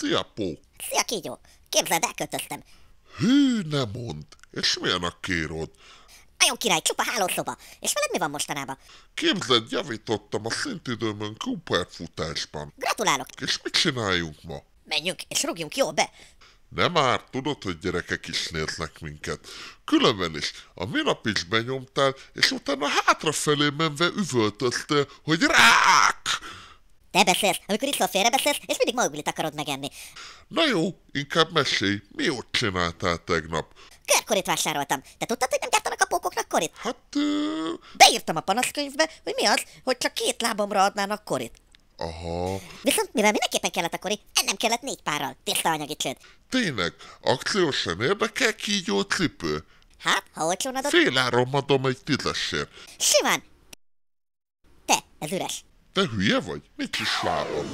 Szia, Pó! Szia, Kígyó! Képzeld, elköltöztem. Hű, ne mond. És milyen a kérod? Nagyon király, csupa hálószoba. És veled mi van mostanában? Képzeld, javítottam a szintidőmön Cooper-futásban. Gratulálok! És mit csináljunk ma? Menjünk, és rúgjunk jól be! Nem már, tudod, hogy gyerekek is néznek minket. Különben is, a minap is benyomtál, és utána hátrafelé menve üvöltöztél, hogy rák! Te beszélsz, amikor itt félre beszélsz, és mindig mauglit akarod megenni. Na jó, inkább mesélj, mi ott csináltál tegnap? Körkorit vásároltam. Te tudtad, hogy nem gyártanak a pókoknak korit? Hát... Ö... Beírtam a panaszkönyvbe, hogy mi az, hogy csak két lábomra adnának korit. Aha. Viszont mivel mindenképpen kellett a kori, ennem kellett négy párral, tiszta anyagi csőd. Tényleg, akció sem érdekel kígyó cipő? Hát, ha olcsón adod... Féláron adom egy tízesért. Simán. Te, ez üres. Te hülye vagy? Mit is várom?